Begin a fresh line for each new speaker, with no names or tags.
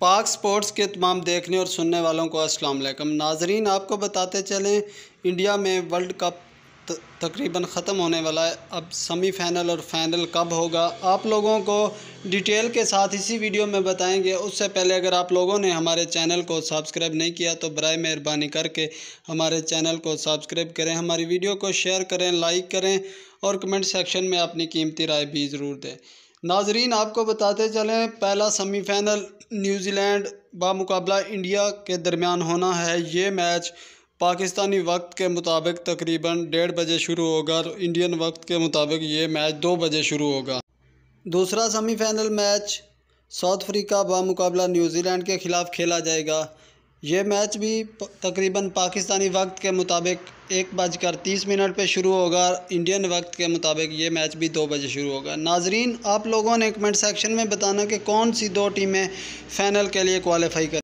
पाक स्पोर्ट्स के तमाम देखने और सुनने वालों को अस्सलाम वालेकुम नाजरीन आपको बताते चलें इंडिया में वर्ल्ड कप तकरीबन ख़त्म होने वाला है अब सेमीफाइनल और फाइनल कब होगा आप लोगों को डिटेल के साथ इसी वीडियो में बताएंगे उससे पहले अगर आप लोगों ने हमारे चैनल को सब्सक्राइब नहीं किया तो बर मेहरबानी करके हमारे चैनल को सब्सक्राइब करें हमारी वीडियो को शेयर करें लाइक करें और कमेंट सेक्शन में अपनी कीमती राय भी ज़रूर दें नाजरीन आपको बताते चलें पहला सेमीफाइनल न्यूजीलैंड बामुकाबला इंडिया के दरमियान होना है ये मैच पाकिस्तानी वक्त के मुताबिक तकरीबन डेढ़ बजे शुरू होगा और इंडियन वक्त के मुताबिक ये मैच दो बजे शुरू होगा दूसरा सेमीफाइनल मैच साउथ अफ्रीका बामुकाबला न्यूजीलैंड के खिलाफ खेला जाएगा ये मैच भी तकरीबन पाकिस्तानी वक्त के मुताबिक एक बजकर तीस मिनट पे शुरू होगा इंडियन वक्त के मुताबिक ये मैच भी दो बजे शुरू होगा नाजरीन आप लोगों ने कमेंट सेक्शन में बताना कि कौन सी दो टीमें फ़ाइनल के लिए क्वालिफाई कर